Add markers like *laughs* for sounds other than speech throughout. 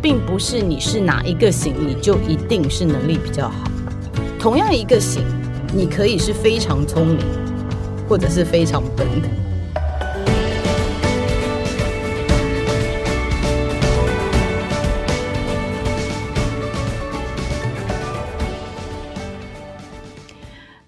并不是你是哪一个型，你就一定是能力比较好。同样一个型，你可以是非常聪明，或者是非常笨的。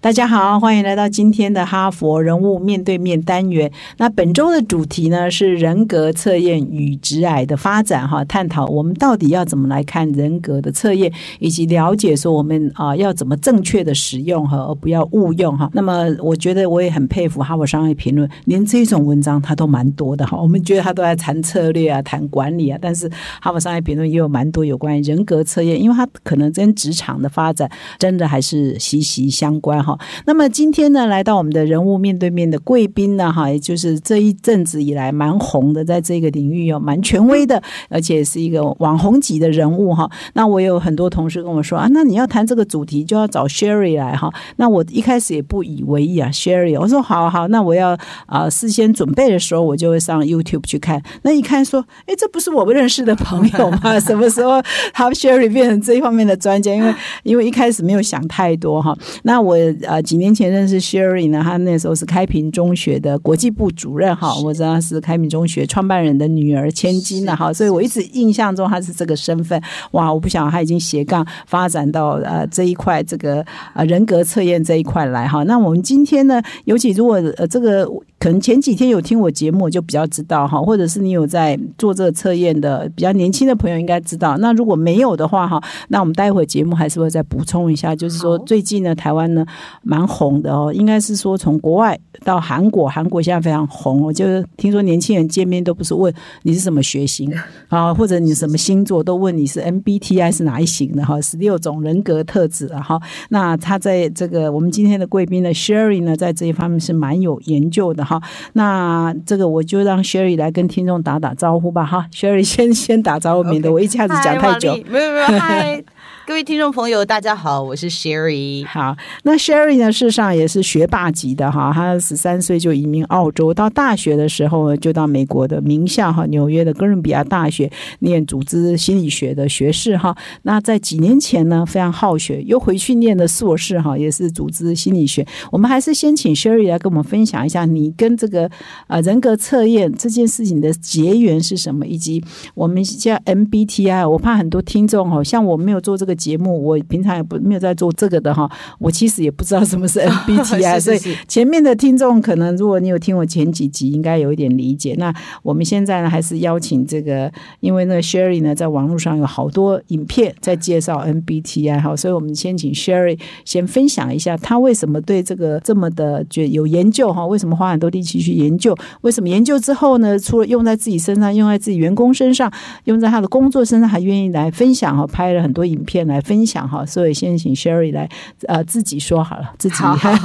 大家好，欢迎来到今天的哈佛人物面对面单元。那本周的主题呢是人格测验与职癌的发展哈，探讨我们到底要怎么来看人格的测验，以及了解说我们啊要怎么正确的使用哈，而不要误用哈。那么我觉得我也很佩服哈佛商业评论，连这种文章它都蛮多的哈。我们觉得他都在谈策略啊、谈管理啊，但是哈佛商业评论也有蛮多有关于人格测验，因为它可能跟职场的发展真的还是息息相关哈。那么今天呢，来到我们的人物面对面的贵宾呢，哈，也就是这一阵子以来蛮红的，在这个领域有蛮权威的，而且是一个网红级的人物哈。那我有很多同事跟我说啊，那你要谈这个主题就要找 Sherry 来哈。那我一开始也不以为意啊，Sherry，我说好好，那我要啊，事先准备的时候我就会上 YouTube 去看。那一看说，哎，这不是我不认识的朋友吗？*laughs* 什么时候他 Sherry 变成这一方面的专家？因为因为一开始没有想太多哈。那我。呃，几年前认识 Sherry 呢，他那时候是开平中学的国际部主任哈，我知道是开平中学创办人的女儿千金了哈，所以我一直印象中她是这个身份，哇，我不想她已经斜杠发展到呃这一块这个呃人格测验这一块来哈，那我们今天呢，尤其如果呃这个。可能前几天有听我节目，就比较知道哈，或者是你有在做这个测验的比较年轻的朋友应该知道。那如果没有的话哈，那我们待会节目还是会再补充一下，就是说最近呢，台湾呢蛮红的哦，应该是说从国外到韩国，韩国现在非常红哦，就是听说年轻人见面都不是问你是什么血型 *laughs* 啊，或者你什么星座，都问你是 MBTI 是哪一型的哈，十六种人格特质哈。那他在这个我们今天的贵宾呢，Sherry 呢，在这一方面是蛮有研究的。好，那这个我就让雪儿来跟听众打打招呼吧。哈，雪儿先先打招呼，免得我一下子讲太久。没 *laughs* 有没有。各位听众朋友，大家好，我是 Sherry。好，那 Sherry 呢，事实上也是学霸级的哈。他十三岁就移民澳洲，到大学的时候就到美国的名校哈，纽约的哥伦比亚大学念组织心理学的学士哈。那在几年前呢，非常好学，又回去念的硕士哈，也是组织心理学。我们还是先请 Sherry 来跟我们分享一下你跟这个呃人格测验这件事情的结缘是什么，以及我们叫 MBTI，我怕很多听众哦，像我没有做这个。节目我平常也不没有在做这个的哈，我其实也不知道什么是 MBT *laughs* i 所以前面的听众可能如果你有听我前几集，应该有一点理解。那我们现在呢，还是邀请这个，因为呢，Sherry 呢，在网络上有好多影片在介绍 MBT i 哈，所以我们先请 Sherry 先分享一下，他为什么对这个这么的就有研究哈？为什么花很多力气去研究？为什么研究之后呢，除了用在自己身上，用在自己员工身上，用在他的工作身上，还愿意来分享哈？拍了很多影片。来分享哈，所以先请 Sherry 来呃自己说好了，自己好好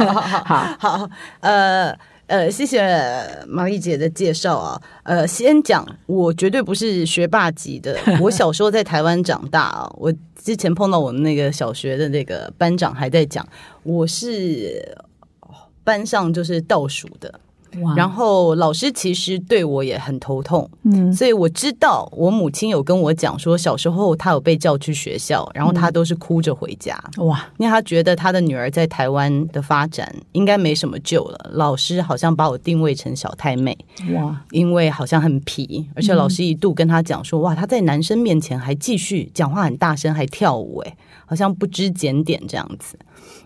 好 *laughs* 呃呃，谢谢毛丽姐的介绍啊，呃，先讲我绝对不是学霸级的，*laughs* 我小时候在台湾长大啊，我之前碰到我们那个小学的那个班长还在讲，我是班上就是倒数的。然后老师其实对我也很头痛，嗯，所以我知道我母亲有跟我讲说，小时候她有被叫去学校，然后她都是哭着回家，哇，因为她觉得她的女儿在台湾的发展应该没什么救了。老师好像把我定位成小太妹，哇，因为好像很皮，而且老师一度跟她讲说，哇，她在男生面前还继续讲话很大声，还跳舞，哎，好像不知检点这样子。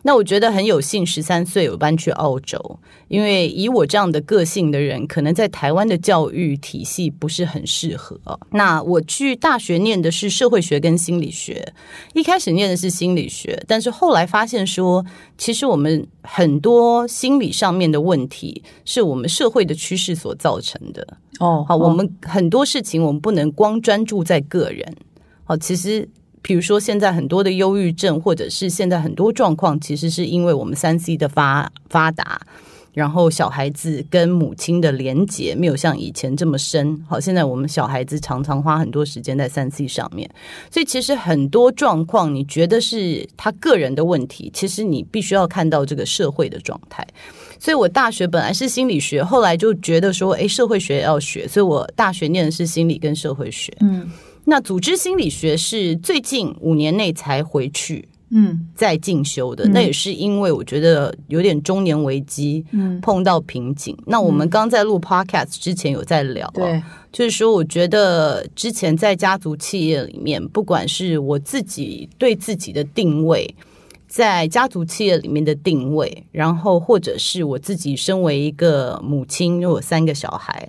那我觉得很有幸，十三岁我搬去澳洲，因为以我这样的个性的人，可能在台湾的教育体系不是很适合。那我去大学念的是社会学跟心理学，一开始念的是心理学，但是后来发现说，其实我们很多心理上面的问题，是我们社会的趋势所造成的。哦，好，我们很多事情我们不能光专注在个人。好，其实。比如说，现在很多的忧郁症，或者是现在很多状况，其实是因为我们三 C 的发发达，然后小孩子跟母亲的连接没有像以前这么深。好，现在我们小孩子常常花很多时间在三 C 上面，所以其实很多状况，你觉得是他个人的问题，其实你必须要看到这个社会的状态。所以我大学本来是心理学，后来就觉得说，哎，社会学要学，所以我大学念的是心理跟社会学。嗯。那组织心理学是最近五年内才回去，嗯，在进修的。那也是因为我觉得有点中年危机，嗯，碰到瓶颈。那我们刚在录 podcast 之前有在聊，对，就是说，我觉得之前在家族企业里面，不管是我自己对自己的定位，在家族企业里面的定位，然后或者是我自己身为一个母亲，因为我三个小孩。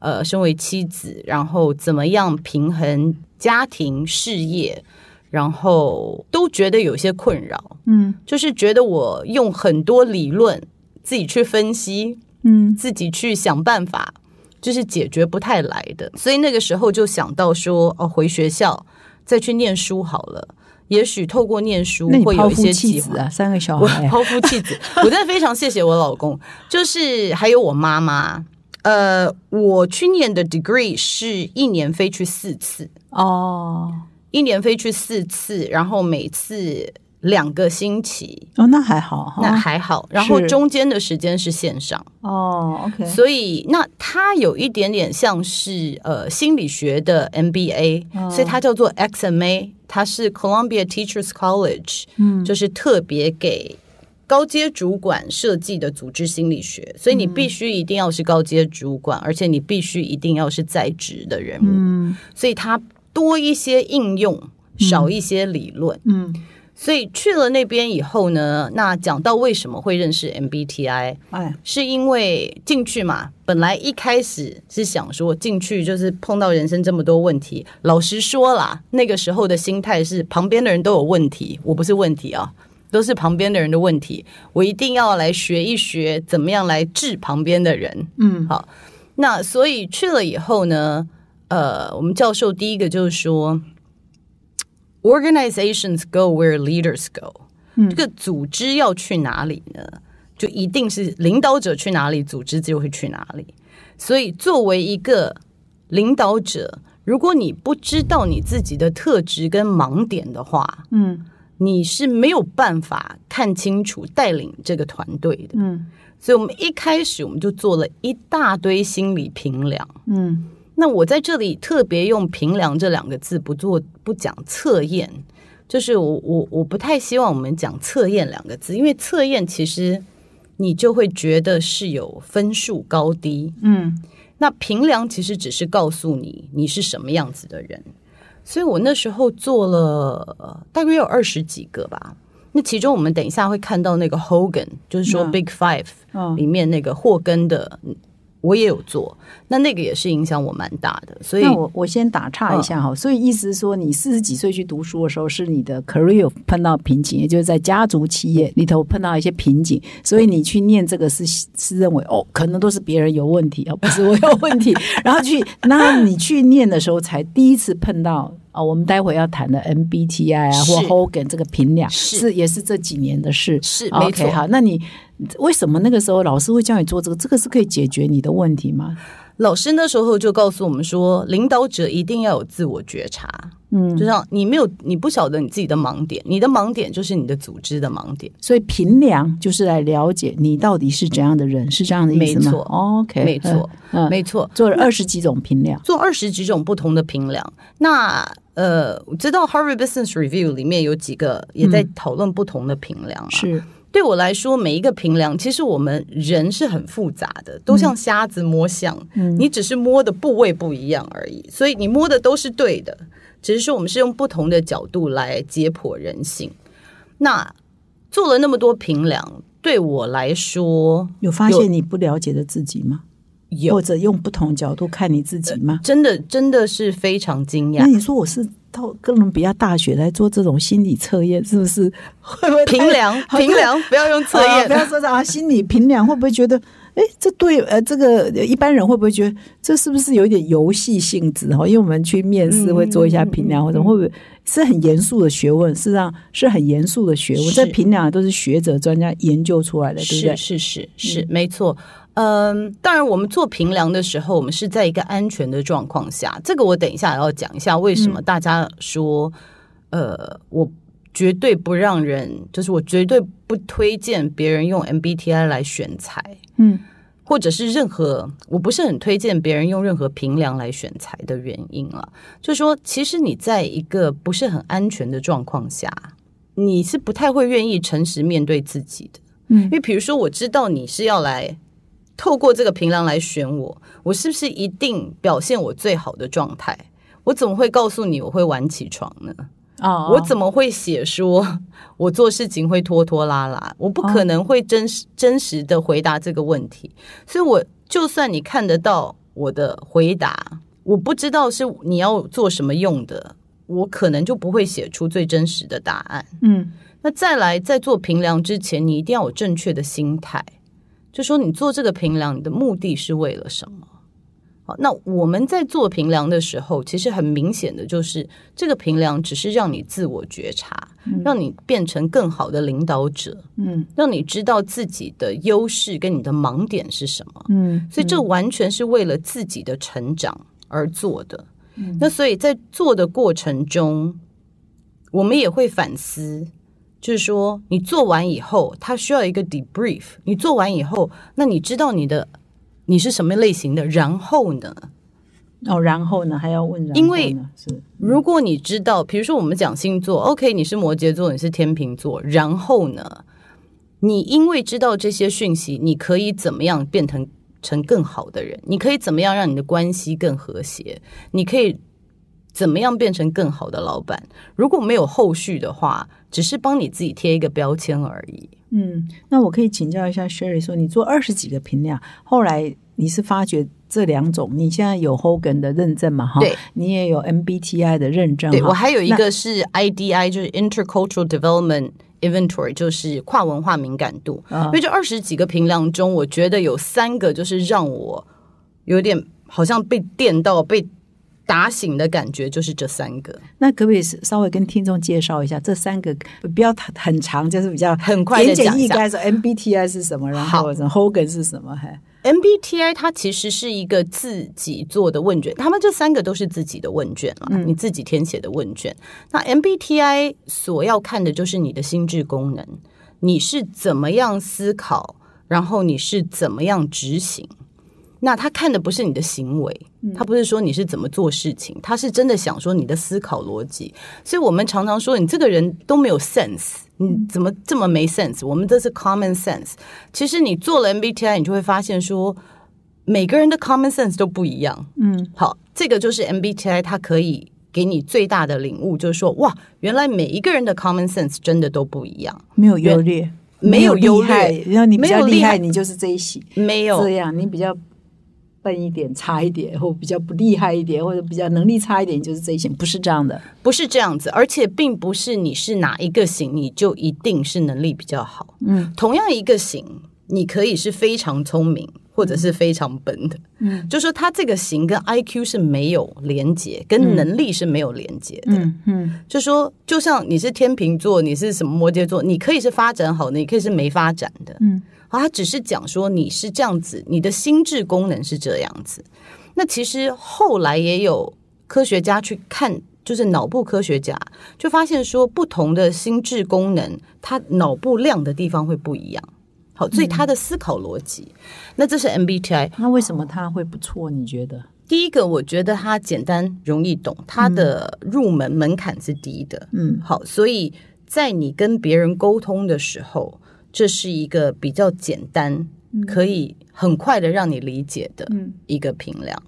呃，身为妻子，然后怎么样平衡家庭事业，然后都觉得有些困扰，嗯，就是觉得我用很多理论自己去分析，嗯，自己去想办法，就是解决不太来的，所以那个时候就想到说，哦，回学校再去念书好了，也许透过念书会有一些妻子啊。三个小孩 *laughs* 抛夫弃子，我真的非常谢谢我老公，就是还有我妈妈。呃，我去年的 degree 是一年飞去四次哦，一年飞去四次，然后每次两个星期哦，那还好，那还好，然后中间的时间是线上哦，OK，所以那它有一点点像是呃心理学的 MBA，所以它叫做 XMA，它是 Columbia Teachers College，嗯，就是特别给。高阶主管设计的组织心理学，所以你必须一定要是高阶主管，而且你必须一定要是在职的人物，所以他多一些应用，少一些理论。嗯，所以去了那边以后呢，那讲到为什么会认识 MBTI，哎，是因为进去嘛。本来一开始是想说进去就是碰到人生这么多问题，老实说啦，那个时候的心态是旁边的人都有问题，我不是问题啊。都是旁边的人的问题，我一定要来学一学怎么样来治旁边的人。嗯，好，那所以去了以后呢，呃，我们教授第一个就是说，organizations go where leaders go。嗯，这个组织要去哪里呢？就一定是领导者去哪里，组织就会去哪里。所以，作为一个领导者，如果你不知道你自己的特质跟盲点的话，嗯。你是没有办法看清楚带领这个团队的，嗯，所以我们一开始我们就做了一大堆心理评量，嗯，那我在这里特别用“评量”这两个字，不做不讲测验，就是我我我不太希望我们讲测验两个字，因为测验其实你就会觉得是有分数高低，嗯，那评量其实只是告诉你你是什么样子的人。所以我那时候做了大约有二十几个吧，那其中我们等一下会看到那个 Hogan，就是说 Big Five 里面那个霍根的。我也有做，那那个也是影响我蛮大的，所以我我先打岔一下哈。所以意思是说，你四十几岁去读书的时候，是你的 career 碰到瓶颈，也就是在家族企业里头碰到一些瓶颈，所以你去念这个是是认为哦，可能都是别人有问题啊，*laughs* 不是我有问题。*laughs* 然后去，那你去念的时候，才第一次碰到啊。我们待会要谈的 MBTI 啊，或 Hogan 这个评量是也是这几年的事，是 OK 好，那你。为什么那个时候老师会教你做这个？这个是可以解决你的问题吗？老师那时候就告诉我们说，领导者一定要有自我觉察。嗯，就像你没有，你不晓得你自己的盲点，你的盲点就是你的组织的盲点。所以平量就是来了解你到底是怎样的人，是这样的意思吗？没错，OK，没错，没错。做了二十几种评量，做二十几种不同的评量。那呃，我知道 Harvey Business Review 里面有几个也在讨论不同的评量，是。对我来说，每一个平量，其实我们人是很复杂的，都像瞎子摸象，你只是摸的部位不一样而已，所以你摸的都是对的，只是说我们是用不同的角度来揭破人性。那做了那么多平量，对我来说，有发现你不了解的自己吗？有，或者用不同角度看你自己吗？真的，真的是非常惊讶。那你说我是？到哥伦比亚大学来做这种心理测验，是不是 *laughs* 会不会平凉？平凉不要用测验，不要说的啊，心理平凉会不会觉得？哎，这对呃，这个一般人会不会觉得这是不是有一点游戏性质？哈，因为我们去面试会做一下平凉，或者会不会是很严肃的学问？事实上是很严肃的学问，在平凉都是学者专家研究出来的，对不对？是是是，没错。嗯，当然，我们做平梁的时候，我们是在一个安全的状况下。这个我等一下要讲一下为什么大家说，呃，我绝对不让人，就是我绝对不推荐别人用 MBTI 来选材，嗯，或者是任何我不是很推荐别人用任何平梁来选材的原因啊，就是说，其实你在一个不是很安全的状况下，你是不太会愿意诚实面对自己的，嗯，因为比如说，我知道你是要来。透过这个平量来选我，我是不是一定表现我最好的状态？我怎么会告诉你我会晚起床呢？啊，我怎么会写说 *laughs* 我做事情会拖拖拉拉？我不可能会真实真实的回答这个问题。所以我就算你看得到我的回答，我不知道是你要做什么用的，我可能就不会写出最真实的答案。嗯，那再来，在做评量之前，你一定要有正确的心态。就说你做这个平量，你的目的是为了什么？好，那我们在做平量的时候，其实很明显的就是，这个平量只是让你自我觉察，让你变成更好的领导者，嗯，让你知道自己的优势跟你的盲点是什么，嗯，所以这完全是为了自己的成长而做的。那所以在做的过程中，我们也会反思。就是说，你做完以后，他需要一个 debrief。你做完以后，那你知道你的你是什么类型的？然后呢？哦，然后呢？还要问？因为是如果你知道，比如说我们讲星座，OK，你是摩羯座，你是天秤座，然后呢？你因为知道这些讯息，你可以怎么样变成成更好的人？你可以怎么样让你的关系更和谐？你可以。怎么样变成更好的老板？如果没有后续的话，只是帮你自己贴一个标签而已。嗯，那我可以请教一下，Sherry 说，你做二十几个评量，后来你是发觉这两种，你现在有 Hogan 的认证嘛？哈，对，你也有 MBTI 的认证，对，我还有一个是 IDI，就是 Intercultural Development Inventory，就是跨文化敏感度。因为这二十几个评量中，我觉得有三个就是让我有点好像被电到被。打醒的感觉就是这三个，那可不可以稍微跟听众介绍一下这三个？不要很长，就是比较很快，的讲一下。MBTI 是什么，然后 Hogan 是什么？还 MBTI 它其实是一个自己做的问卷，他们这三个都是自己的问卷嘛，你自己填写的问卷。那 MBTI 所要看的就是你的心智功能，你是怎么样思考，然后你是怎么样执行。那他看的不是你的行为，他不是说你是怎么做事情，他是真的想说你的思考逻辑。所以我们常常说你这个人都没有 sense，你怎么这么没 sense？我们这是 common sense。其实你做了 MBTI，你就会发现说每个人的 common sense 都不一样。嗯，好，这个就是 MBTI 它可以给你最大的领悟，就是说哇，原来每一个人的 common sense 真的都不一样，没有优劣，没有优劣，然后你比较厉害，你就是这一系，没有这样，你比较。笨一点，差一点，或比较不厉害一点，或者比较能力差一点，就是这些，不是这样的，不是这样子，而且并不是你是哪一个型，你就一定是能力比较好。嗯，同样一个型，你可以是非常聪明，或者是非常笨的。嗯，就说他这个型跟 I Q 是没有连接，跟能力是没有连接的。嗯，就说就像你是天秤座，你是什么摩羯座，你可以是发展好的，你可以是没发展的。嗯。啊，他只是讲说你是这样子，你的心智功能是这样子。那其实后来也有科学家去看，就是脑部科学家就发现说，不同的心智功能，它脑部亮的地方会不一样。好，所以他的思考逻辑，那这是 MBTI。那为什么他会不错？你觉得？第一个，我觉得他简单容易懂，他的入门门槛是低的。嗯，好，所以在你跟别人沟通的时候。这是一个比较简单、可以很快的让你理解的一个评量。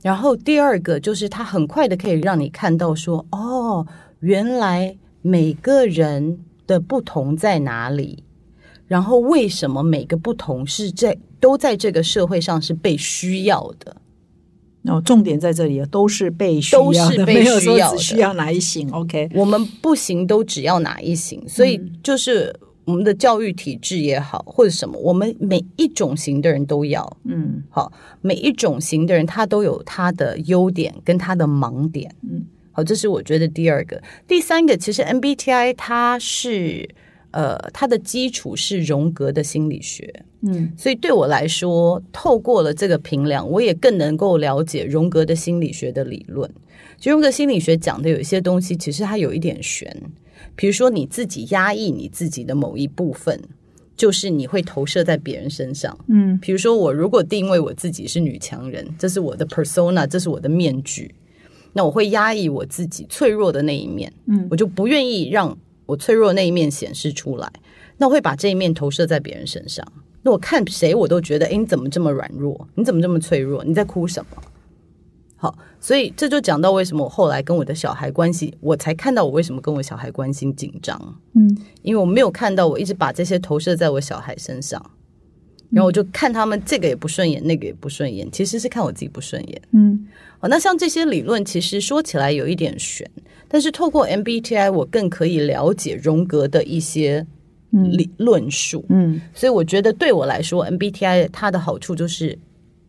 然后第二个就是它很快的可以让你看到说，哦，原来每个人的不同在哪里？然后为什么每个不同是在都在这个社会上是被需要的？然后重点在这里啊，都是被都是被需要的，需要哪一行？OK，我们不行都只要哪一行？所以就是。我们的教育体制也好，或者什么，我们每一种型的人都要，嗯，好，每一种型的人他都有他的优点跟他的盲点，嗯，好，这是我觉得第二个，第三个，其实 MBTI 它是，呃，它的基础是荣格的心理学，嗯，所以对我来说，透过了这个平梁，我也更能够了解荣格的心理学的理论。其实荣格心理学讲的有一些东西，其实它有一点玄。比如说，你自己压抑你自己的某一部分，就是你会投射在别人身上。嗯，比如说我如果定位我自己是女强人，这是我的 persona，这是我的面具，那我会压抑我自己脆弱的那一面。嗯，我就不愿意让我脆弱那一面显示出来，那会把这一面投射在别人身上。那我看谁我都觉得，哎，你怎么这么软弱？你怎么这么脆弱？你在哭什么？好。所以这就讲到为什么我后来跟我的小孩关系，我才看到我为什么跟我小孩关心紧张。嗯，因为我没有看到我一直把这些投射在我小孩身上，然后我就看他们这个也不顺眼，那个也不顺眼，其实是看我自己不顺眼。嗯，好，那像这些理论其实说起来有一点玄，但是透过 MBTI，我更可以了解荣格的一些理论述。嗯，所以我觉得对我来说 MBTI 它的好处就是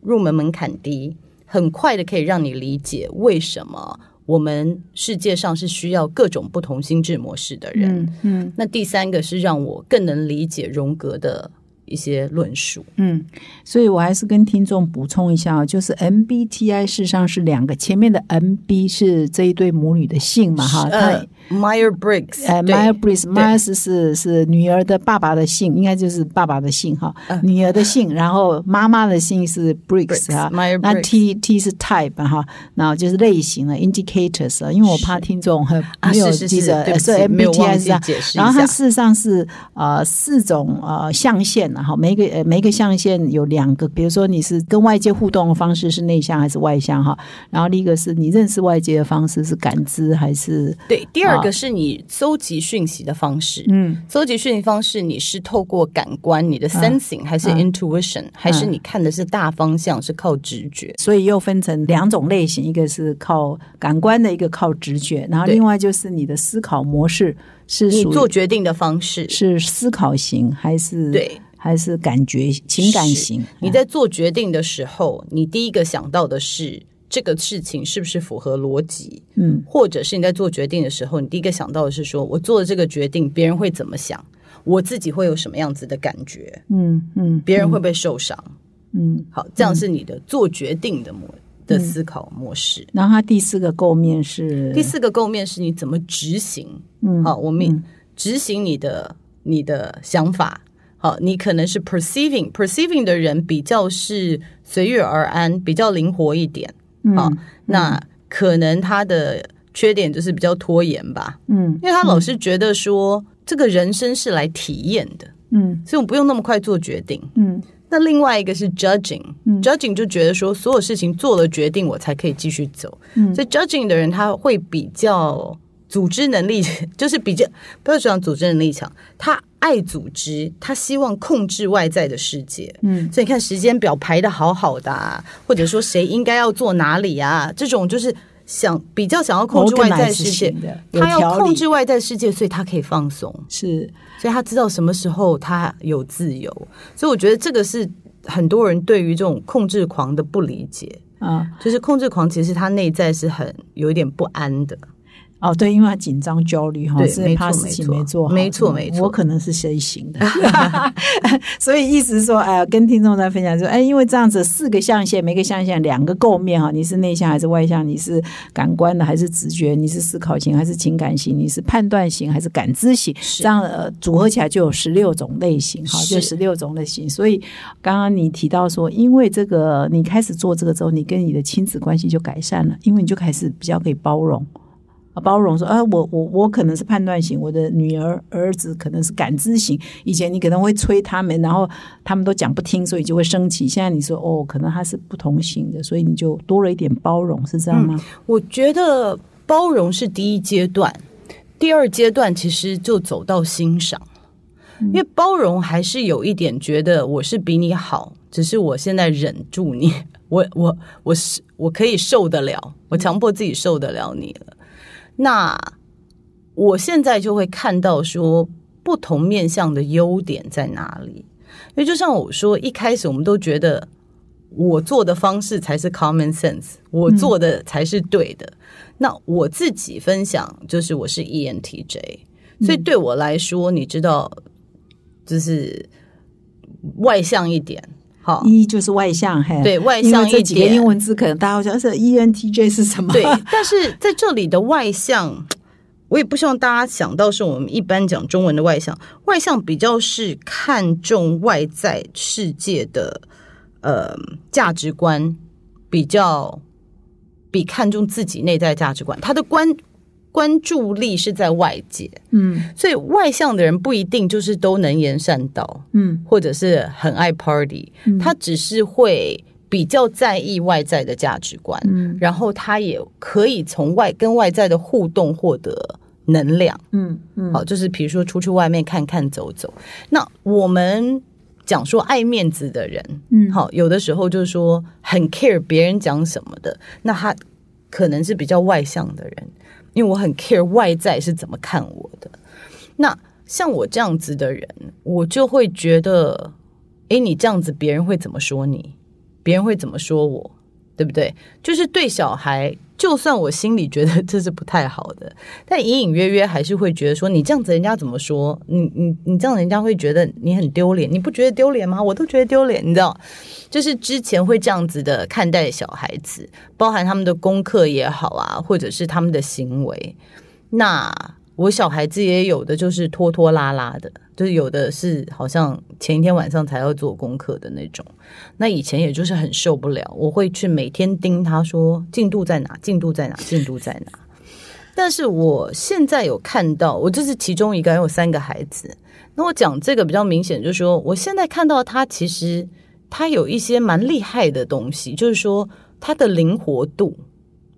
入门门槛低。很快的可以让你理解为什么我们世界上是需要各种不同心智模式的人。嗯，那第三个是让我更能理解荣格的。一些论述，嗯，所以我还是跟听众补充一下就是 MBTI 事实上是两个，前面的 MB 是这一对母女的姓嘛，哈，他 Myer Briggs，哎，Myer Briggs，Myers 是是女儿的爸爸的姓，应该就是爸爸的姓哈，女儿的姓，*laughs* 然后妈妈的姓是 Briggs 啊，Myer，那 T T 是 Type 哈，然后就是类型的 Indicators，因为我怕听众没有记得，没是忘记解释一下，然后它事实上是呃四种呃象限啊。好，每一个呃，每一个象限有两个，比如说你是跟外界互动的方式是内向还是外向哈，然后另一个是你认识外界的方式是感知还是对？第二个是你搜集讯息的方式，嗯，搜集讯息方式你是透过感官，你的 sensing 还是 intuition，还是你看的是大方向是靠直觉？所以又分成两种类型，一个是靠感官的，一个靠直觉，然后另外就是你的思考模式是你做决定的方式是思考型还是对？还是感觉情感型？你在做决定的时候，你第一个想到的是这个事情是不是符合逻辑？嗯，或者是你在做决定的时候，你第一个想到的是，说我做了这个决定，别人会怎么想？我自己会有什么样子的感觉？嗯嗯，别人会不会受伤？嗯，好，这样是你的做决定的模的思考模式。然后，它第四个构面是第四个构面是你怎么执行？嗯，好，我们执行你的你的想法。好，你可能是 perceiving，perceiving 的人比较是随遇而安，比较灵活一点。嗯，那可能他的缺点就是比较拖延吧。嗯，因为他老是觉得说，这个人生是来体验的。嗯，所以我们不用那么快做决定。嗯，那另外一个是 judging，judging 就觉得说，所有事情做了决定，我才可以继续走。嗯，所以 judging 的人他会比较组织能力，*laughs* 就是比较不要讲组织能力强，他。爱组织，他希望控制外在的世界，嗯，所以你看时间表排的好好的，啊，或者说谁应该要做哪里啊，这种就是想比较想要控制外在世界，他要控制外在世界，所以他可以放松，是，所以他知道什么时候他有自由，所以我觉得这个是很多人对于这种控制狂的不理解，啊，就是控制狂其实他内在是很有一点不安的。哦，对，因为他紧张、焦虑，哈，是怕事情没做好。没错，没错，我可能是随行的，*laughs* *laughs* 所以意思说，哎，跟听众在分享说，哎，因为这样子四个象限，每个象限两个构面，哈，你是内向还是外向？你是感官的还是直觉？你是思考型还是情感型？你是判断型还是感知型？这样组合起来就有十六种类型，哈，就十六种类型。所以刚刚你提到说，因为这个你开始做这个之后，你跟你的亲子关系就改善了，因为你就开始比较可以包容。啊，包容说啊，我我我可能是判断型，我的女儿儿子可能是感知型。以前你可能会催他们，然后他们都讲不听，所以就会生气。现在你说哦，可能他是不同型的，所以你就多了一点包容，是这样吗？我觉得包容是第一阶段，第二阶段其实就走到欣赏，因为包容还是有一点觉得我是比你好，只是我现在忍住你，我我我是我可以受得了，我强迫自己受得了你了。那我现在就会看到说不同面向的优点在哪里，因为就像我说一开始我们都觉得我做的方式才是 common sense，我做的才是对的。那我自己分享就是我是 ENTJ，所以对我来说，你知道，就是外向一点。好，一就是外向，嘿，对外向一点。英文字可能大家会想是 e N T J 是什么？对，*laughs* 但是在这里的外向，我也不希望大家想到是我们一般讲中文的外向。外向比较是看重外在世界的呃价值观，比较比看重自己内在价值观。他的观。关注力是在外界，嗯，所以外向的人不一定就是都能言善道，嗯，或者是很爱 party，他只是会比较在意外在的价值观，嗯，然后他也可以从外跟外在的互动获得能量，嗯嗯，好，就是比如说出去外面看看走走。那我们讲说爱面子的人，嗯，好，有的时候就是说很 care 别人讲什么的，那他可能是比较外向的人。因为我很 care 外在是怎么看我的，那像我这样子的人，我就会觉得，诶，你这样子别人会怎么说你？别人会怎么说我？对不对？就是对小孩，就算我心里觉得这是不太好的，但隐隐约约还是会觉得说，你这样子人家怎么说？你你你这样人家会觉得你很丢脸，你不觉得丢脸吗？我都觉得丢脸，你知道？就是之前会这样子的看待小孩子，包含他们的功课也好啊，或者是他们的行为。那我小孩子也有的就是拖拖拉拉的。就是有的是好像前一天晚上才要做功课的那种，那以前也就是很受不了，我会去每天盯他说进度在哪，进度在哪，进度在哪。但是我现在有看到，我这是其中一个，有三个孩子。那我讲这个比较明显，就是说我现在看到他，其实他有一些蛮厉害的东西，就是说他的灵活度，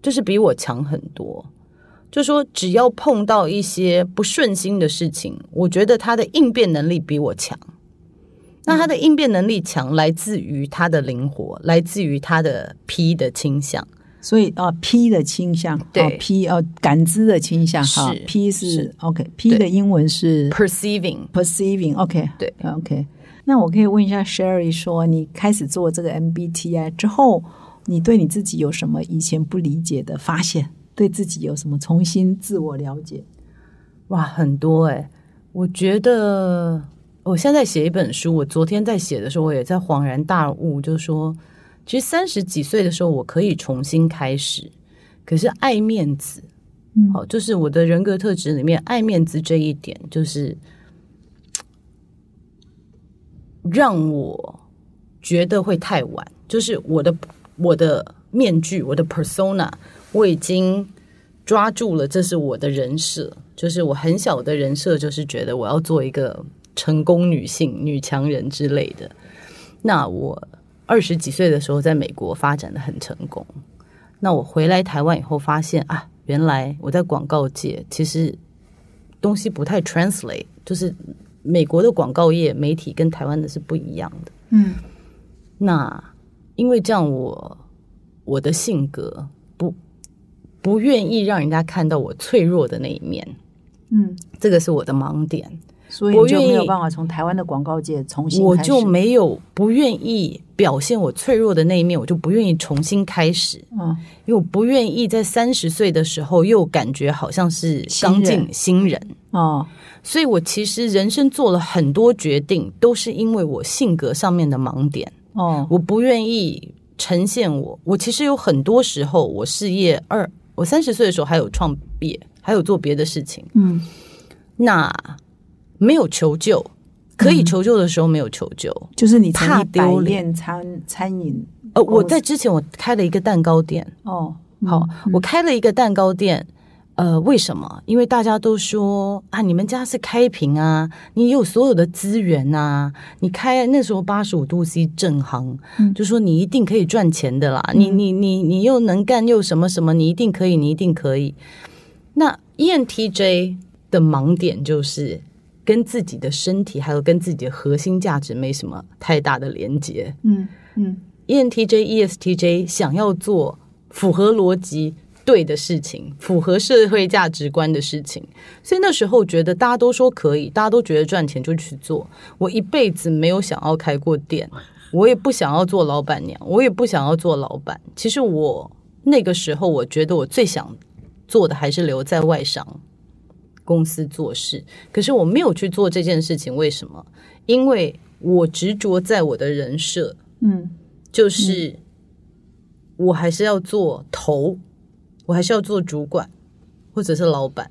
就是比我强很多。就说，只要碰到一些不顺心的事情，我觉得他的应变能力比我强。那他的应变能力强，来自于他的灵活，来自于他的 P 的倾向。所以啊，P 的倾向，对 P 啊，感知的倾向哈，P 是 OK，P 的英文是 perceiving，perceiving OK 对 OK。那我可以问一下 Sherry 说，你开始做这个 MBTI 之后，你对你自己有什么以前不理解的发现？对自己有什么重新自我了解？哇，很多哎！我觉得我现在写一本书，我昨天在写的时候，我也在恍然大悟，就是说，其实三十几岁的时候，我可以重新开始。可是爱面子，好，就是我的人格特质里面，爱面子这一点，就是让我觉得会太晚。就是我的我的面具，我的 persona。我已经抓住了，这是我的人设，就是我很小的人设，就是觉得我要做一个成功女性、女强人之类的。那我二十几岁的时候在美国发展的很成功，那我回来台湾以后发现啊，原来我在广告界其实东西不太 translate，就是美国的广告业媒体跟台湾的是不一样的。嗯，那因为这样，我我的性格不。不愿意让人家看到我脆弱的那一面，嗯，这个是我的盲点，所以我就没有办法从台湾的广告界重新开始。我就没有不愿意表现我脆弱的那一面，我就不愿意重新开始，嗯，因为我不愿意在三十岁的时候又感觉好像是刚进新人哦，所以我其实人生做了很多决定，都是因为我性格上面的盲点哦，我不愿意呈现我，我其实有很多时候我事业二。我三十岁的时候还有创业，还有做别的事情。嗯，那没有求救，可以求救的时候没有求救，就是你怕丢脸。餐餐饮，呃，我在之前我开了一个蛋糕店。哦，好，我开了一个蛋糕店。呃，为什么？因为大家都说啊，你们家是开平啊，你有所有的资源啊，你开那时候八十五度 C 正行，就说你一定可以赚钱的啦。你你你你又能干又什么什么，你一定可以，你一定可以。那 ENTJ 的盲点就是跟自己的身体还有跟自己的核心价值没什么太大的连接。嗯嗯，ENTJ ESTJ 想要做符合逻辑。对的事情，符合社会价值观的事情，所以那时候觉得大家都说可以，大家都觉得赚钱就去做。我一辈子没有想要开过店，我也不想要做老板娘，我也不想要做老板。其实我那个时候，我觉得我最想做的还是留在外商公司做事。可是我没有去做这件事情，为什么？因为我执着在我的人设，嗯，就是我还是要做头。我还是要做主管，或者是老板。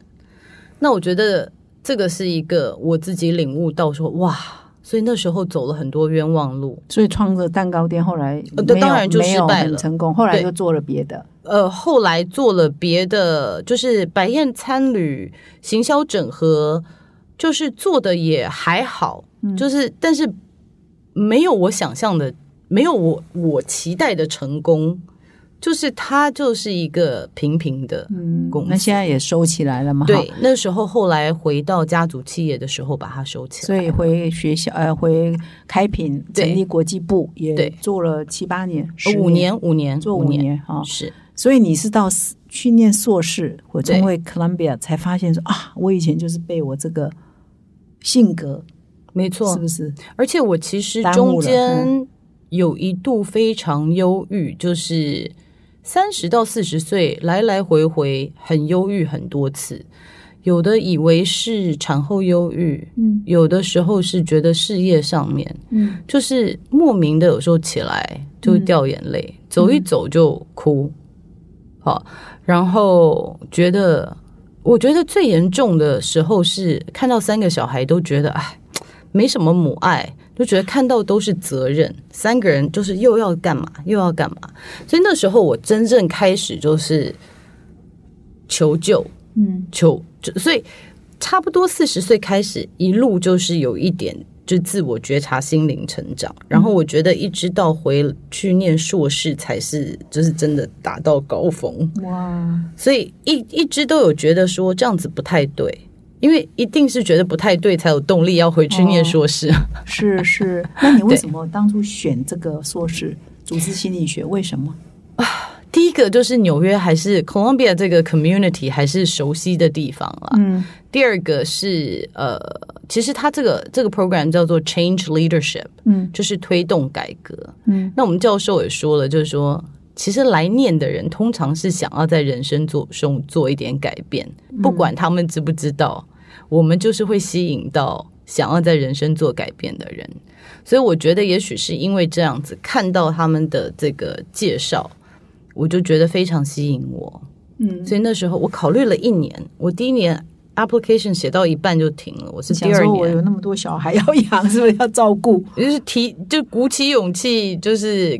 那我觉得这个是一个我自己领悟到，说哇，所以那时候走了很多冤枉路，所以创了蛋糕店，后来当然就失败了，成功，后来又做了别的。呃，后来做了别的，就是白燕餐旅行销整合，就是做的也还好，就是但是没有我想象的，没有我我期待的成功。就是他就是一个平平的工，那现在也收起来了嘛？对，那时候后来回到家族企业的时候，把它收起来。所以回学校呃，回开平成立国际部也做了七八年，五年五年做五年啊，是。所以你是到去念硕士或 l u m b i a 才发现说啊，我以前就是被我这个性格，没错，是不是？而且我其实中间有一度非常忧郁，就是。三十到四十岁，来来回回很忧郁很多次，有的以为是产后忧郁，嗯，有的时候是觉得事业上面，嗯，就是莫名的有时候起来就掉眼泪，走一走就哭，好，然后觉得，我觉得最严重的时候是看到三个小孩都觉得哎。没什么母爱，就觉得看到都是责任。三个人就是又要干嘛又要干嘛，所以那时候我真正开始就是求救，嗯，求就所以差不多四十岁开始，一路就是有一点就自我觉察、心灵成长。然后我觉得一直到回去念硕士，才是就是真的达到高峰。哇，所以一一直都有觉得说这样子不太对。因为一定是觉得不太对，才有动力要回去念硕士。是是，那你为什么当初选这个硕士组织心理学？为什么啊？第一个就是纽约还是 Columbia 这个 community 还是熟悉的地方了。嗯。第二个是呃，其实它这个这个 program 叫做 Change Leadership。嗯。就是推动改革。嗯。那我们教授也说了，就是说，其实来念的人通常是想要在人生做中做一点改变，不管他们知不知道。我们就是会吸引到想要在人生做改变的人，所以我觉得也许是因为这样子看到他们的这个介绍，我就觉得非常吸引我。嗯，所以那时候我考虑了一年，我第一年 application 写到一半就停了。我是第二年，我有那么多小孩要养，是不是要照顾？就是提，就鼓起勇气，就是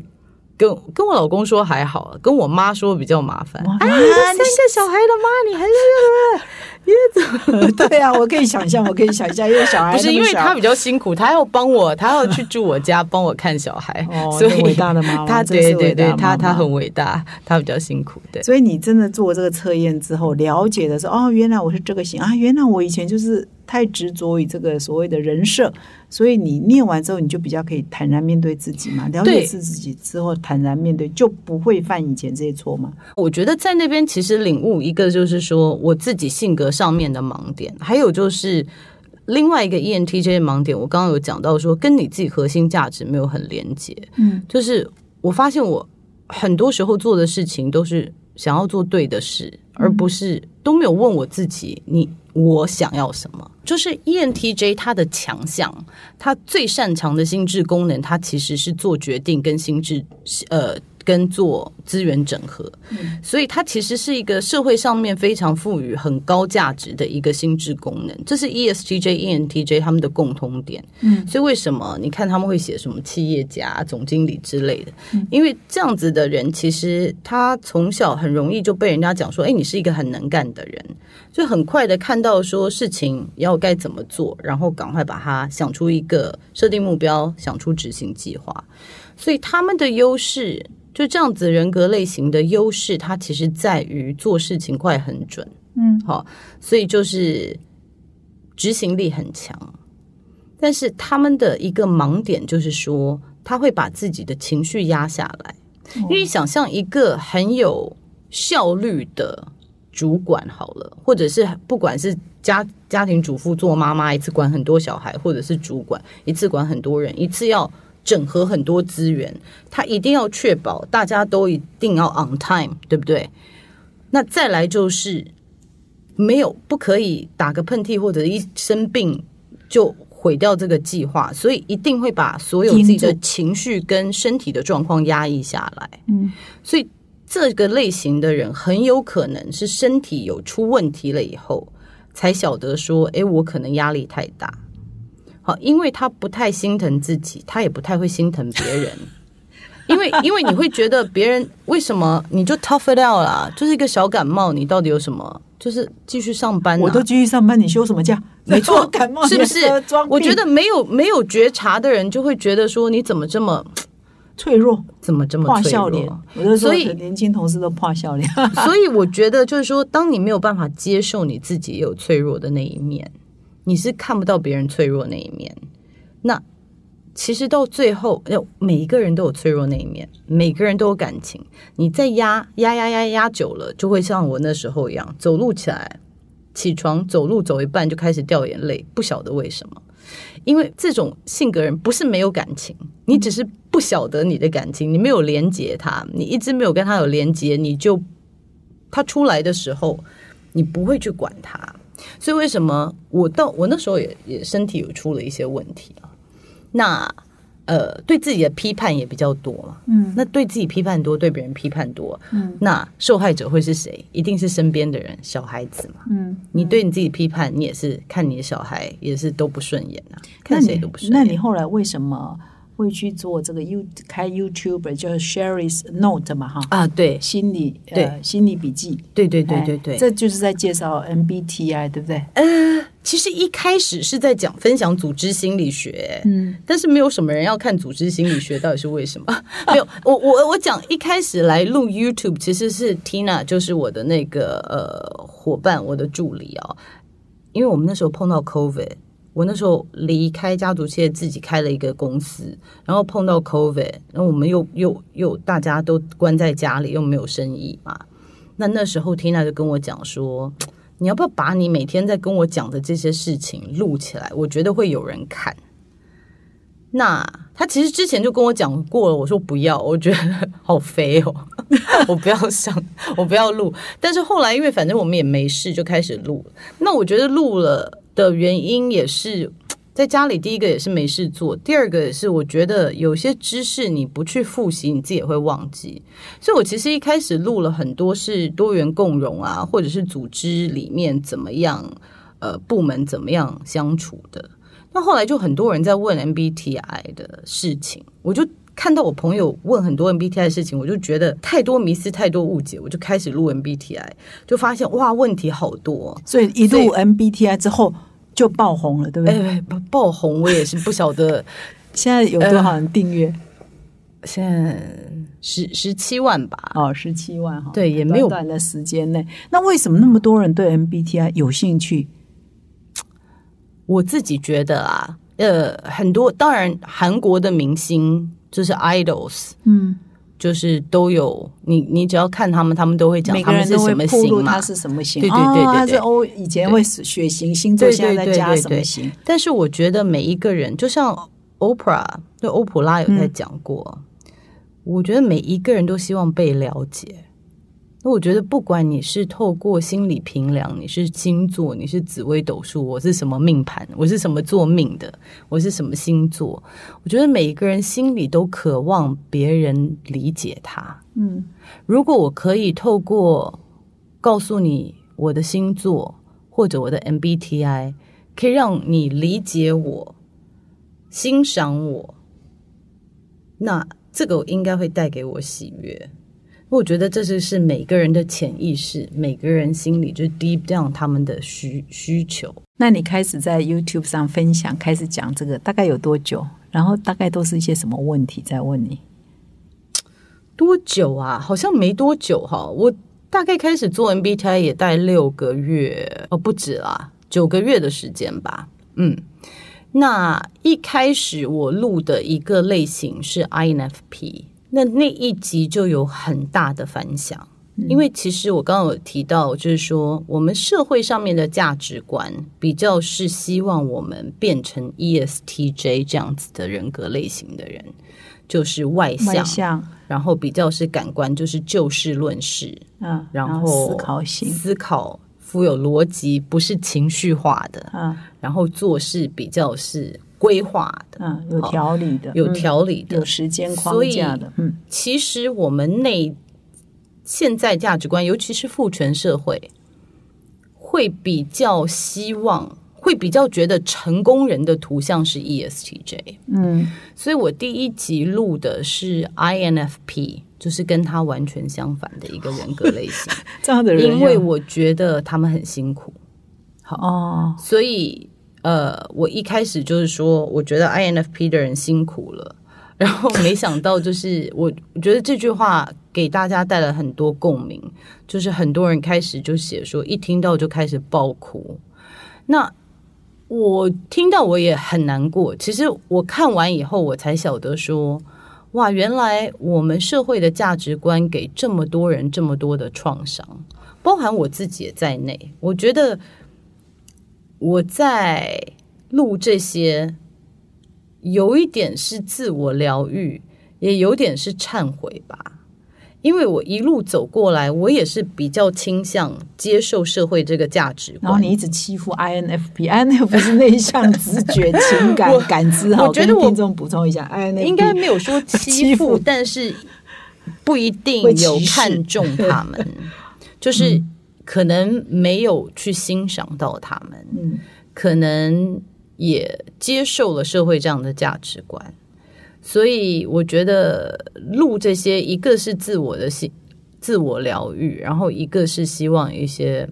跟跟我老公说还好，跟我妈说比较麻烦。哎，你三个小孩的妈，你还是。么？*laughs* 对啊，我可以想象，我可以想象，因为小孩不是因为他比较辛苦，他要帮我，他要去住我家，帮我看小孩。*laughs* 伟大的妈妈，对对对，他他很伟大，他比较辛苦。对，所以你真的做这个测验之后，了解的是哦，原来我是这个型啊，原来我以前就是太执着于这个所谓的人设，所以你念完之后，你就比较可以坦然面对自己嘛。了解自己之后，坦然面对，就不会犯以前这些错嘛。我觉得在那边其实领悟一个就是说，我自己性格。上面的盲点，还有就是另外一个 ENTJ 盲点，我刚刚有讲到说，跟你自己核心价值没有很连接。嗯，就是我发现我很多时候做的事情都是想要做对的事，而不是都没有问我自己，你我想要什么。就是 ENTJ 它的强项，它最擅长的心智功能，它其实是做决定跟心智，呃。跟做资源整合，所以它其实是一个社会上面非常赋予很高价值的一个心智功能。这是 E S T J、E N T J 他们的共通点。嗯，所以为什么你看他们会写什么企业家、总经理之类的？因为这样子的人其实他从小很容易就被人家讲说：“哎，你是一个很能干的人。”就很快的看到说事情要该怎么做，然后赶快把它想出一个设定目标，想出执行计划。所以他们的优势。就这样子，人格类型的优势，它其实在于做事情快很准，嗯，好，所以就是执行力很强。但是他们的一个盲点就是说，他会把自己的情绪压下来，因为想象一个很有效率的主管好了，或者是不管是家家庭主妇做妈妈一次管很多小孩，或者是主管一次管很多人，一次要。整合很多资源，他一定要确保大家都一定要 on time，对不对？那再来就是没有不可以打个喷嚏或者一生病就毁掉这个计划，所以一定会把所有自己的情绪跟身体的状况压抑下来。嗯，所以这个类型的人很有可能是身体有出问题了以后才晓得说，哎，我可能压力太大。好，因为他不太心疼自己，他也不太会心疼别人，*laughs* 因为因为你会觉得别人为什么你就 tough it out 啦，就是一个小感冒，你到底有什么？就是继续上班，我都继续上班，你休什么假？*laughs* 没错，感冒是不是？我觉得没有没有觉察的人，就会觉得说你怎么这么 *tsk* 脆弱，怎么这么脆笑脸？所以年轻同事都怕笑脸，所以我觉得就是说，当你没有办法接受你自己有脆弱的那一面。你是看不到别人脆弱那一面，那其实到最后，哎呦，每一个人都有脆弱那一面，每个人都有感情。你再压压压压压久了，就会像我那时候一样，走路起来，起床走路走一半就开始掉眼泪，不晓得为什么。因为这种性格人不是没有感情，你只是不晓得你的感情，你没有连接他，你一直没有跟他有连接，你就他出来的时候，你不会去管他。所以为什么我到我那时候也也身体有出了一些问题啊？那，呃，对自己的批判也比较多嘛。嗯。那对自己批判多，对别人批判多。嗯。那受害者会是谁？一定是身边的人，小孩子嘛。嗯。你对你自己批判，你也是看你的小孩也是都不顺眼啊，看谁都不顺眼。那你后来为什么？会去做这个 You 开 YouTube 叫 Sherry's Note 嘛哈啊对心理对心理笔记对对对对对这就是在介绍 MBTI 对不对嗯其实一开始是在讲分享组织心理学嗯但是没有什么人要看组织心理学到底是为什么 *laughs* 没有我我我讲一开始来录 YouTube 其实是 Tina 就是我的那个呃伙伴我的助理啊因为我们那时候碰到 Covid。我那时候离开家族，企业，自己开了一个公司，然后碰到 COVID，然后我们又又又大家都关在家里，又没有生意嘛。那那时候 Tina 就跟我讲说：“你要不要把你每天在跟我讲的这些事情录起来？我觉得会有人看。”那他其实之前就跟我讲过了，我说不要，我觉得好肥哦，*laughs* 我不要想，我不要录。但是后来因为反正我们也没事，就开始录。那我觉得录了。的原因也是 *tsk* 在家里，第一个也是没事做，第二个也是我觉得有些知识你不去复习，你自己也会忘记。所以我其实一开始录了很多是多元共融啊，或者是组织里面怎么样，呃，部门怎么样相处的。那后来就很多人在问 MBTI 的事情，我就。看到我朋友问很多 MBTI 的事情，我就觉得太多迷思，太多误解，我就开始录 MBTI，就发现哇，问题好多，所以一录 MBTI 之后就爆红了，对不对？哎，爆红我也是不晓得 *laughs* 现在有多少人订阅，现在十十七万吧，哦，十七万哈，对，也没有短的时间内。那为什么那么多人对 MBTI 有兴趣？我自己觉得啊，呃，很多，当然韩国的明星。就是 idols，嗯，就是都有你，你只要看他们，他们都会讲，他们是什么星嘛，他是什么星，对对对，他是欧以前会血型，现在在加什么型？但是我觉得每一个人，就像 Oprah，对，欧普拉有在讲过，我觉得每一个人都希望被了解。那我觉得，不管你是透过心理评量，你是星座，你是紫微斗数，我是什么命盘，我是什么做命的，我是什么星座，我觉得每一个人心里都渴望别人理解他。嗯，如果我可以透过告诉你我的星座或者我的 MBTI，可以让你理解我、欣赏我，那这个应该会带给我喜悦。我觉得这是是每个人的潜意识，每个人心里就 deep down 他们的需需求。那你开始在 YouTube 上分享，开始讲这个，大概有多久？然后大概都是一些什么问题在问你？多久啊？好像没多久哈，我大概开始做 MBTI 也待六个月哦，不止啦，九个月的时间吧。嗯，那一开始我录的一个类型是 INFP。那那一集就有很大的反响，因为其实我刚刚有提到，就是说我们社会上面的价值观比较是希望我们变成 E S T J 这样子的人格类型的人，就是外向，然后比较是感官，就是就事论事，嗯，然后思考型，思考富有逻辑，不是情绪化的，嗯，然后做事比较是。规划的，嗯，有条理的，有条理的，有时间框架的，嗯，其实我们内现在价值观，尤其是父权社会，会比较希望，会比较觉得成功人的图像是 E S T J，嗯，所以我第一集录的是 I N F P，就是跟他完全相反的一个人格类型，*laughs* 这样的人，因为我觉得他们很辛苦，好哦，所以。呃，我一开始就是说，我觉得 INFP 的人辛苦了，*laughs* 然后没想到就是我，我觉得这句话给大家带来很多共鸣，就是很多人开始就写说，一听到就开始爆哭。那我听到我也很难过。其实我看完以后，我才晓得说，哇，原来我们社会的价值观给这么多人这么多的创伤，包含我自己也在内，我觉得。我在录这些，有一点是自我疗愈，也有点是忏悔吧。因为我一路走过来，我也是比较倾向接受社会这个价值观。然后你一直欺负 INFP，INFP 是内向、直觉、*laughs* 情感、感知我觉得我听众补充一下，INFP 应该没有说 *laughs* 欺负，但是不一定有看重他们，*laughs* 就是。可能没有去欣赏到他们，嗯，可能也接受了社会这样的价值观，所以我觉得录这些，一个是自我的心，自我疗愈，然后一个是希望一些，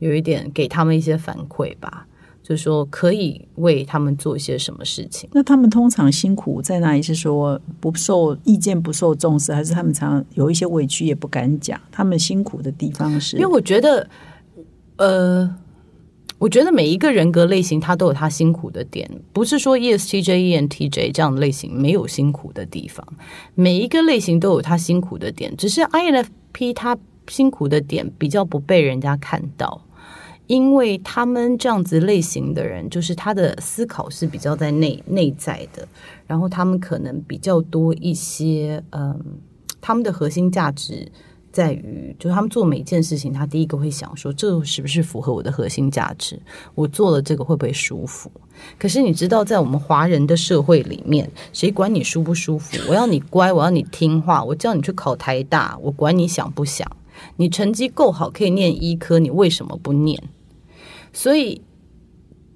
有一点给他们一些反馈吧。就是说，可以为他们做一些什么事情？那他们通常辛苦在哪里？是说不受意见、不受重视，还是他们常常有一些委屈也不敢讲？他们辛苦的地方是？因为我觉得，呃，我觉得每一个人格类型，他都有他辛苦的点，不是说 E S T J E N T J 这样类型没有辛苦的地方，每一个类型都有他辛苦的点，只是 I N F P 他辛苦的点比较不被人家看到。因为他们这样子类型的人，就是他的思考是比较在内内在的，然后他们可能比较多一些，嗯，他们的核心价值在于，就是他们做每一件事情，他第一个会想说，这是不是符合我的核心价值？我做了这个会不会舒服？可是你知道，在我们华人的社会里面，谁管你舒不舒服？我要你乖，我要你听话，我叫你去考台大，我管你想不想？你成绩够好可以念医科，你为什么不念？所以，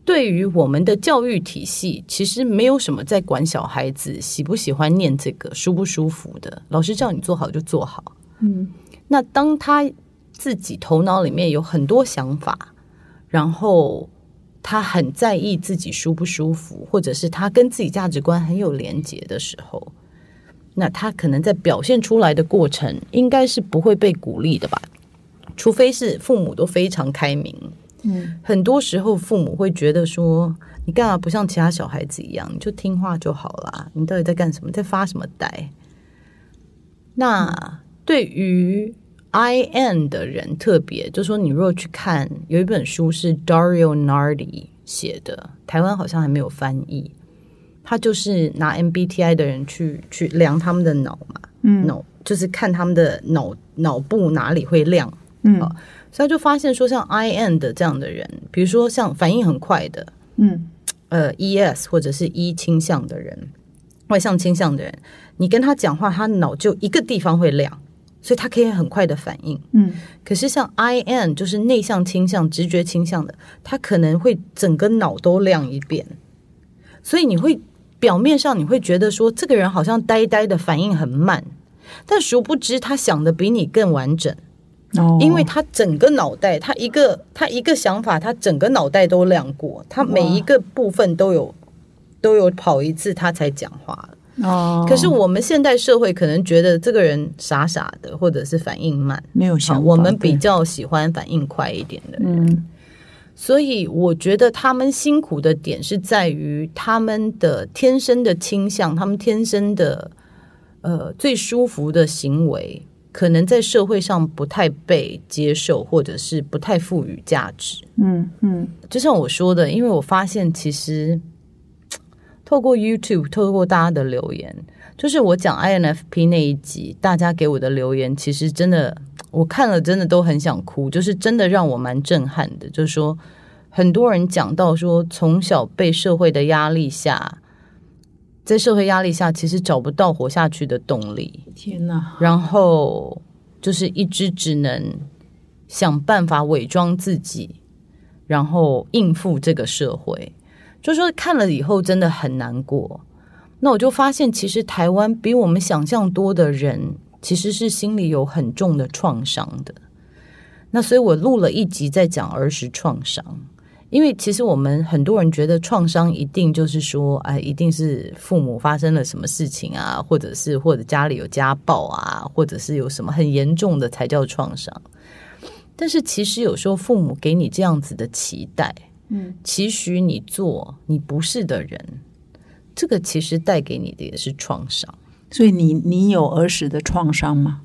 对于我们的教育体系，其实没有什么在管小孩子喜不喜欢念这个舒不舒服的。老师叫你做好就做好。嗯，那当他自己头脑里面有很多想法，然后他很在意自己舒不舒服，或者是他跟自己价值观很有连结的时候，那他可能在表现出来的过程应该是不会被鼓励的吧？除非是父母都非常开明。嗯，很多时候父母会觉得说：“你干嘛不像其他小孩子一样？你就听话就好了。你到底在干什么？在发什么呆？”那对于 I N 的人特别，就说你如果去看有一本书是 Dario Nardi 写的，台湾好像还没有翻译，他就是拿 M B T I 的人去去量他们的脑嘛，嗯，脑就是看他们的脑脑部哪里会亮，嗯。所以就发现说，像 I N 的这样的人，比如说像反应很快的，嗯，呃，E S 或者是 E 倾向的人，外向倾向的人，你跟他讲话，他脑就一个地方会亮，所以他可以很快的反应。嗯，可是像 I N 就是内向倾向、直觉倾向的，他可能会整个脑都亮一遍，所以你会表面上你会觉得说这个人好像呆呆的，反应很慢，但殊不知他想的比你更完整。因为他整个脑袋，他一个他一个想法，他整个脑袋都亮过，他每一个部分都有都有跑一次，他才讲话。哦，可是我们现代社会可能觉得这个人傻傻的，或者是反应慢，没有想。我们比较喜欢反应快一点的人。嗯，所以我觉得他们辛苦的点是在于他们的天生的倾向，他们天生的呃最舒服的行为。可能在社会上不太被接受，或者是不太赋予价值。嗯嗯，就像我说的，因为我发现其实 *tsk* 透过 YouTube，透过大家的留言，就是我讲 INFP 那一集，大家给我的留言，其实真的我看了，真的都很想哭，就是真的让我蛮震撼的。就是说，很多人讲到说，从小被社会的压力下。在社会压力下，其实找不到活下去的动力。天哪！然后就是一直只能想办法伪装自己，然后应付这个社会。就说看了以后真的很难过。那我就发现，其实台湾比我们想象多的人，其实是心里有很重的创伤的。那所以我录了一集在讲儿时创伤。因为其实我们很多人觉得创伤一定就是说，哎，一定是父母发生了什么事情啊，或者是或者家里有家暴啊，或者是有什么很严重的才叫创伤。但是其实有时候父母给你这样子的期待，嗯，期许你做你不是的人，这个其实带给你的也是创伤。所以你你有儿时的创伤吗？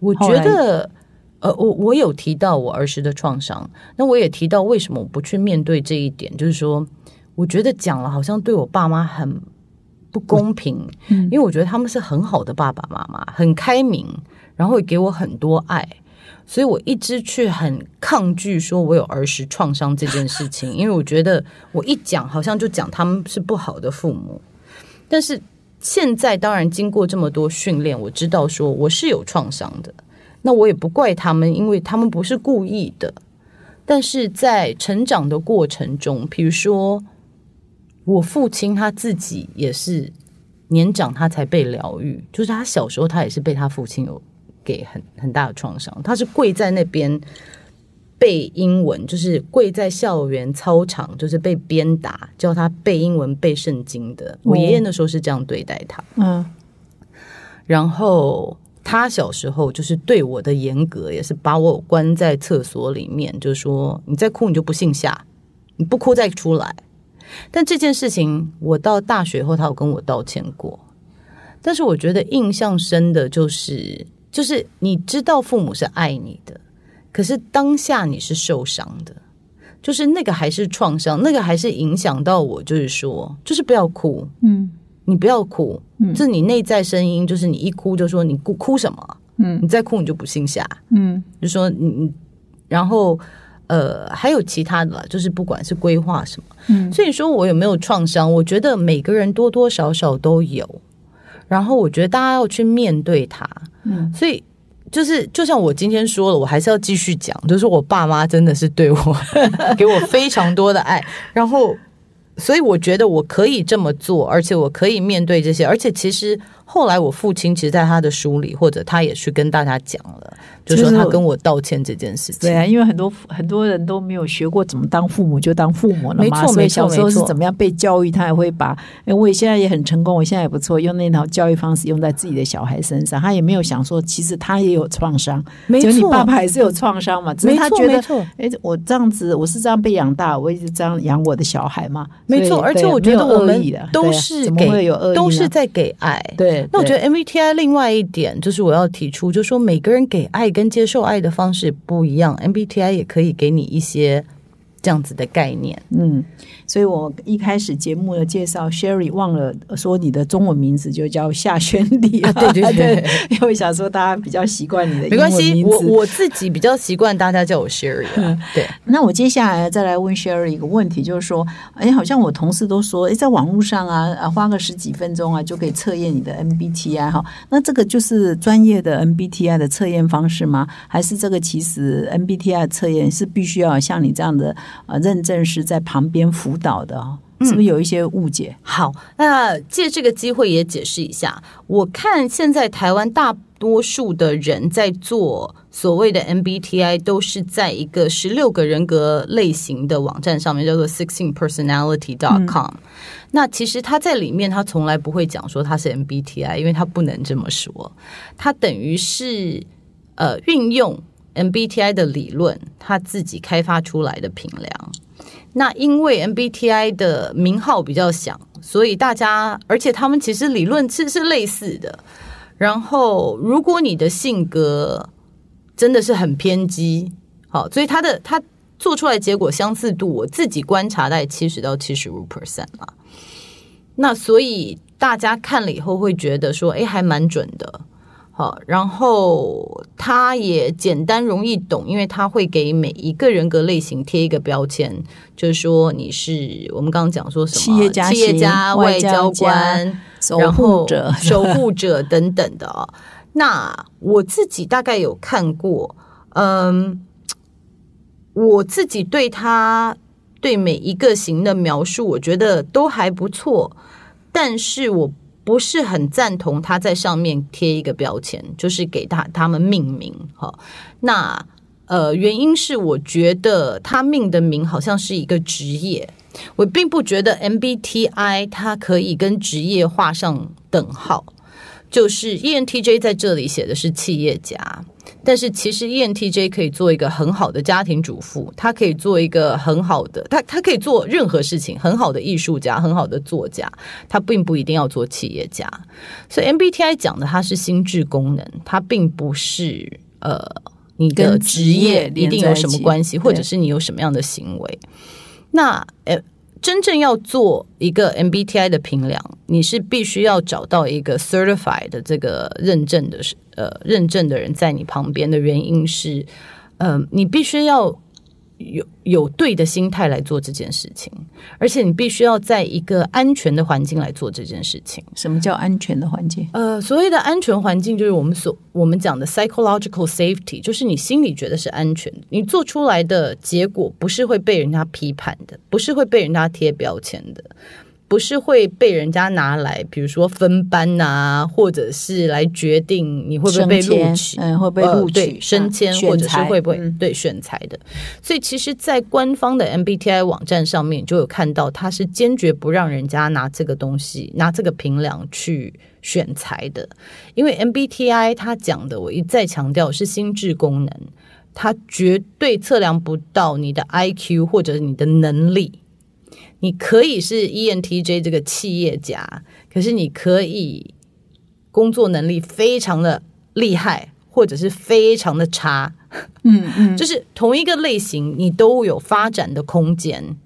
我觉得。呃，我我有提到我儿时的创伤，那我也提到为什么我不去面对这一点，就是说，我觉得讲了好像对我爸妈很不公平，嗯，因为我觉得他们是很好的爸爸妈妈，很开明，然后也给我很多爱，所以我一直去很抗拒说我有儿时创伤这件事情，因为我觉得我一讲好像就讲他们是不好的父母，但是现在当然经过这么多训练，我知道说我是有创伤的。那我也不怪他们，因为他们不是故意的。但是在成长的过程中，比如说我父亲他自己也是年长，他才被疗愈。就是他小时候，他也是被他父亲有给很很大的创伤。他是跪在那边背英文，就是跪在校园操场，就是被鞭打，教他背英文、背圣经的。我爷爷那时候是这样对待他。嗯，然后。他小时候就是对我的严格，也是把我关在厕所里面，就是说你再哭你就不姓夏，你不哭再出来。但这件事情，我到大学后，他有跟我道歉过。但是我觉得印象深的就是，就是你知道父母是爱你的，可是当下你是受伤的，就是那个还是创伤，那个还是影响到我。就是说，就是不要哭，嗯。你不要哭，是你内在声音，就是你一哭就说你哭哭什么，嗯，你再哭你就不信夏。嗯，就说你，然后呃，还有其他的，就是不管是规划什么，嗯，所以说我有没有创伤，我觉得每个人多多少少都有，然后我觉得大家要去面对它，嗯，所以就是就像我今天说了，我还是要继续讲，就是我爸妈真的是对我 *laughs* 给我非常多的爱，然后。所以我觉得我可以这么做，而且我可以面对这些。而且其实后来我父亲其实在他的书里，或者他也去跟大家讲了，就是他跟我道歉这件事情。对啊，因为很多很多人都没有学过怎么当父母就当父母，没错，没错，没错。是怎么样被教育，他也会把哎，我现在也很成功，我现在也不错，用那套教育方式用在自己的小孩身上，他也没有想说，其实他也有创伤，没错，爸还是有创伤嘛。是他觉得，哎，我这样子我是这样被养大，我一直这样养我的小孩嘛。没错，而且我觉得我们都是给，都是在给爱。对，那我觉得 MBTI 另外一点就是，我要提出，就是说每个人给爱跟接受爱的方式不一样，MBTI 也可以给你一些这样子的概念。嗯。所以我一开始节目的介绍，Sherry 忘了说你的中文名字就叫夏轩丽啊，对对 *laughs* 对，因为想说大家比较习惯你的。没关系，我我自己比较习惯大家叫我 Sherry。对，那我接下来再来问 Sherry 一个问题，就是说，哎，好像我同事都说，哎，在网络上啊，花个十几分钟啊，就可以测验你的 MBTI 哈。那这个就是专业的 MBTI 的测验方式吗？还是这个其实 MBTI 测验是必须要像你这样的啊认证师在旁边辅？导的啊，是不是有一些误解？好，那借这个机会也解释一下。我看现在台湾大多数的人在做所谓的 MBTI，都是在一个十六个人格类型的网站上面，叫做 sixteenpersonality.com dot。那其实他在里面，他从来不会讲说他是 MBTI，因为他不能这么说。他等于是呃，运用。MBTI 的理论，他自己开发出来的评量。那因为 MBTI 的名号比较响，所以大家，而且他们其实理论是是类似的。然后，如果你的性格真的是很偏激，好，所以他的他做出来结果相似度，我自己观察在七十到七十五 percent 了。那所以大家看了以后会觉得说，哎，还蛮准的。好，然后它也简单容易懂，因为它会给每一个人格类型贴一个标签，就是说你是我们刚刚讲说什么，企业家、企业家、外交官、守护者、守护者等等的哦。那我自己大概有看过，嗯，我自己对他对每一个型的描述，我觉得都还不错，但是我。不是很赞同他在上面贴一个标签，就是给他他们命名。好，那呃，原因是我觉得他命的名好像是一个职业，我并不觉得 MBTI 它可以跟职业画上等号。就是 ENTJ 在这里写的是企业家。但是其实 ENTJ 可以做一个很好的家庭主妇，他可以做一个很好的，他他可以做任何事情，很好的艺术家，很好的作家，他并不一定要做企业家。所以 MBTI 讲的它是心智功能，它并不是呃你的职业一定有什么关系，或者是你有什么样的行为。那呃真正要做一个 MBTI 的评量，你是必须要找到一个 certified 的这个认证的是。呃，认证的人在你旁边的原因是，嗯，你必须要有有对的心态来做这件事情，而且你必须要在一个安全的环境来做这件事情。什么叫安全的环境？呃，所谓的安全环境就是我们所我们讲的 psychological safety，就是你心里觉得是安全，你做出来的结果不是会被人家批判的，不是会被人家贴标签的。不是会被人家拿来，比如说分班啊，或者是来决定你会不会被录取，嗯，会被录取，升迁或者是会不会对选才的。所以其实，在官方的 MBTI 网站上面，就有看到他是坚决不让人家拿这个东西，拿这个平量去选才的。因为 MBTI 他讲的，我一再强调是心智功能，他绝对测量不到你的 IQ 或者你的能力。你可以是 ENTJ 这个企业家，可是你可以工作能力非常的厉害，或者是非常的差，嗯嗯，*laughs* 就是同一个类型，你都有发展的空间。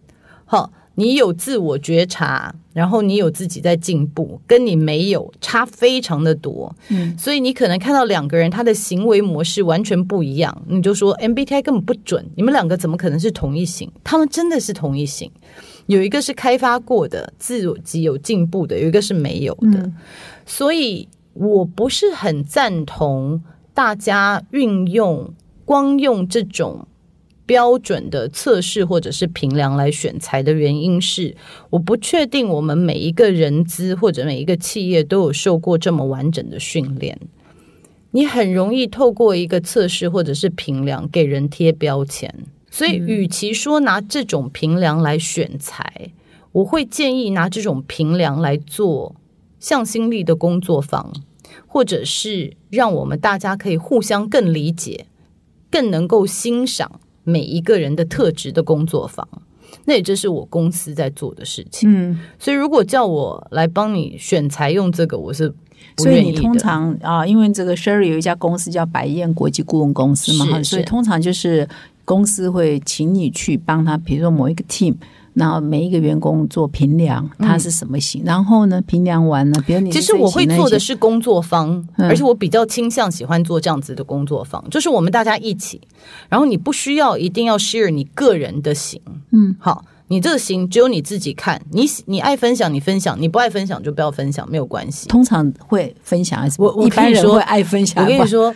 好，你有自我觉察，然后你有自己在进步，跟你没有差非常的多。嗯，所以你可能看到两个人他的行为模式完全不一样，你就说 MBTI 根本不准，你们两个怎么可能是同一型？他们真的是同一型。有一个是开发过的，自己有进步的；有一个是没有的。所以我不是很赞同大家运用光用这种标准的测试或者是评量来选材的原因是，我不确定我们每一个人资或者每一个企业都有受过这么完整的训练。你很容易透过一个测试或者是评量给人贴标签。所以，与其说拿这种平梁来选材，我会建议拿这种平梁来做向心力的工作坊，或者是让我们大家可以互相更理解、更能够欣赏每一个人的特质的工作坊。那也就是我公司在做的事情。嗯，所以如果叫我来帮你选材用这个，我是所以你通常啊，因为这个 Sherry 有一家公司叫白燕国际顾问公司嘛，所以通常就是。公司会请你去帮他，比如说某一个 team，然后每一个员工做评量，他是什么型。然后呢，评量完了，比如你。其实我会做的是工作坊，而且我比较倾向喜欢做这样子的工作坊，就是我们大家一起。然后你不需要一定要 share 你个人的型。嗯。好，你这个型只有你自己看。你你爱分享你分享，你不爱分享就不要分享，没有关系。通常会分享还是我我跟你说，爱分享。我跟你说。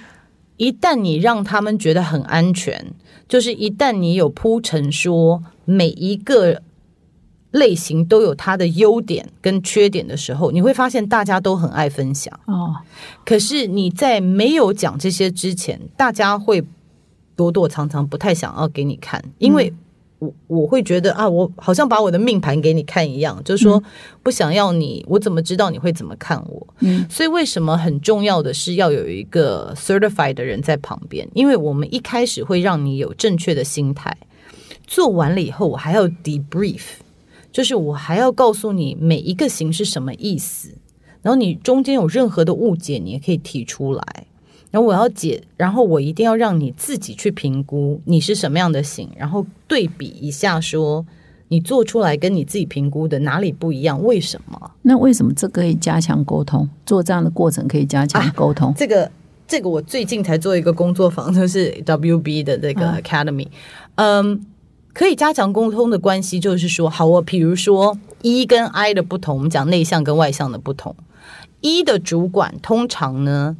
一旦你让他们觉得很安全，就是一旦你有铺陈说每一个类型都有它的优点跟缺点的时候，你会发现大家都很爱分享哦。可是你在没有讲这些之前，大家会躲躲藏藏，不太想要给你看，因为。我我会觉得啊，我好像把我的命盘给你看一样，就是说不想要你，我怎么知道你会怎么看我？嗯，所以为什么很重要的是要有一个 certified 的人在旁边？因为我们一开始会让你有正确的心态，做完了以后我还要 debrief，就是我还要告诉你每一个形是什么意思，然后你中间有任何的误解，你也可以提出来。然后我要解，然后我一定要让你自己去评估你是什么样的型，然后对比一下，说你做出来跟你自己评估的哪里不一样，为什么？那为什么这可以加强沟通？做这样的过程可以加强沟通。这个这个我最近才做一个工作坊，就是 W B 的这个 Academy，嗯，可以加强沟通的关系，就是说，好，我比如说 E 跟 I 的不同，我们讲内向跟外向的不同，E 的主管通常呢。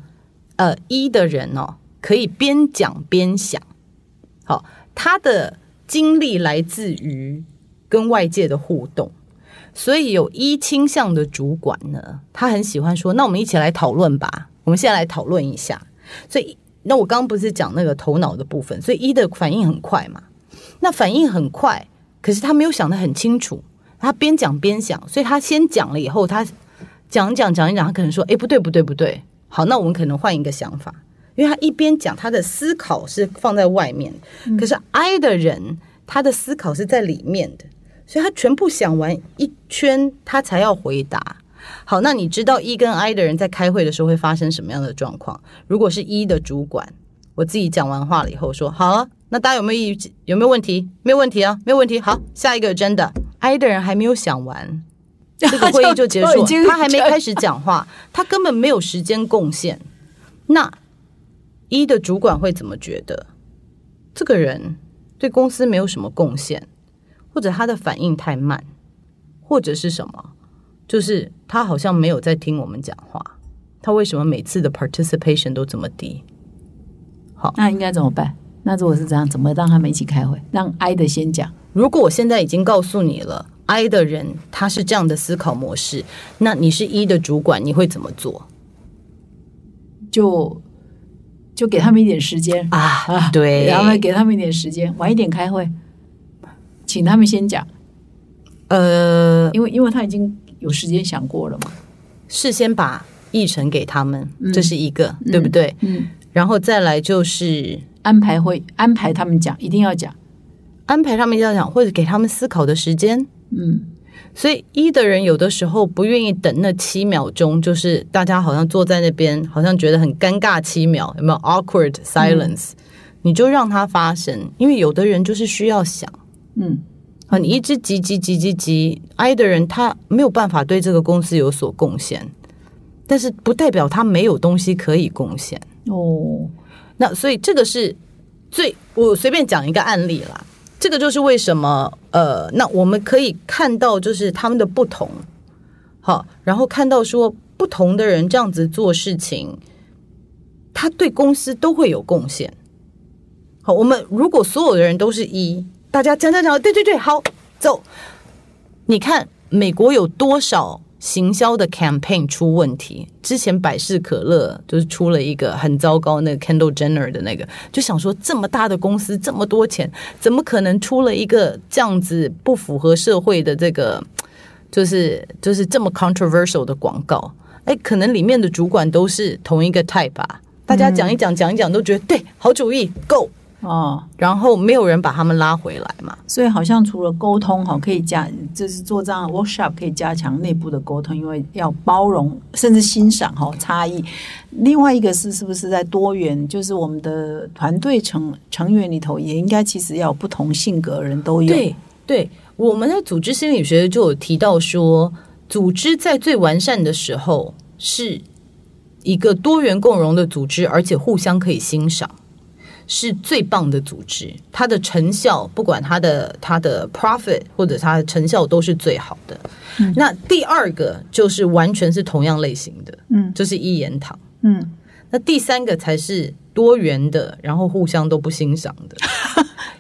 呃，一的人哦，可以边讲边想。好，他的经历来自于跟外界的互动，所以有一倾向的主管呢，他很喜欢说：“那我们一起来讨论吧。”我们现在来讨论一下。所以，那我刚刚不是讲那个头脑的部分，所以一的反应很快嘛。那反应很快，可是他没有想得很清楚。他边讲边想，所以他先讲了以后，他讲讲讲一讲，他可能说：“哎，不对，不对，不对。”好，那我们可能换一个想法，因为他一边讲，他的思考是放在外面，可是 I 的人，他的思考是在里面的，所以他全部想完一圈，他才要回答。好，那你知道 E 跟 I 的人在开会的时候会发生什么样的状况？如果是一的主管，我自己讲完话了以后说，好，那大家有没有意？有没有问题？没有问题啊，没有问题。好，下一个真的 I 的人还没有想完。这个 *laughs* 会议就结束，他还没开始讲话，他根本没有时间贡献。那一的主管会怎么觉得？这个人对公司没有什么贡献，或者他的反应太慢，或者是什么？就是他好像没有在听我们讲话。他为什么每次的 participation 都这么低？好，那应该怎么办？那如果是这样，怎么让他们一起开会？让 I 的先讲。如果我现在已经告诉你了。I 的人他是这样的思考模式，那你是一的主管，你会怎么做？就就给他们一点时间啊对，然后给他们一点时间，晚一点开会，请他们先讲。呃，因为因为他已经有时间想过了嘛，事先把议程给他们，这是一个对不对？嗯，然后再来就是安排会，安排他们讲，一定要讲，安排他们要讲，或者给他们思考的时间。嗯，所以一的人有的时候不愿意等那七秒钟，就是大家好像坐在那边，好像觉得很尴尬。七秒有没有 awkward silence？你就让它发生，因为有的人就是需要想。嗯，啊，你一直急急急急急，i 的人他没有办法对这个公司有所贡献，但是不代表他没有东西可以贡献哦。那所以这个是最，我随便讲一个案例啦，这个就是为什么。呃，那我们可以看到，就是他们的不同，好，然后看到说不同的人这样子做事情，他对公司都会有贡献。好，我们如果所有的人都是一，大家讲讲讲，对对对，好走。你看美国有多少？行销的 campaign 出问题，之前百事可乐就是出了一个很糟糕，那个 Kendall Jenner 的那个，就想说这么大的公司，这么多钱，怎么可能出了一个这样子不符合社会的这个，就是就是这么 controversial 的广告？哎，可能里面的主管都是同一个 type 吧？大家讲一讲，讲一讲，都觉得对，好主意，Go。哦，然后没有人把他们拉回来嘛，所以好像除了沟通哈，可以加，就是做这样的 workshop，可以加强内部的沟通，因为要包容甚至欣赏哈差异。另外一个是，是不是在多元，就是我们的团队成成员里头，也应该其实要不同性格的人都有。对对，我们的组织心理学就有提到说，组织在最完善的时候是一个多元共荣的组织，而且互相可以欣赏。是最棒的组织，它的成效，不管它的它的 profit 或者它的成效都是最好的。那第二个就是完全是同样类型的，嗯，就是一言堂，嗯。那第三个才是多元的，然后互相都不欣赏的。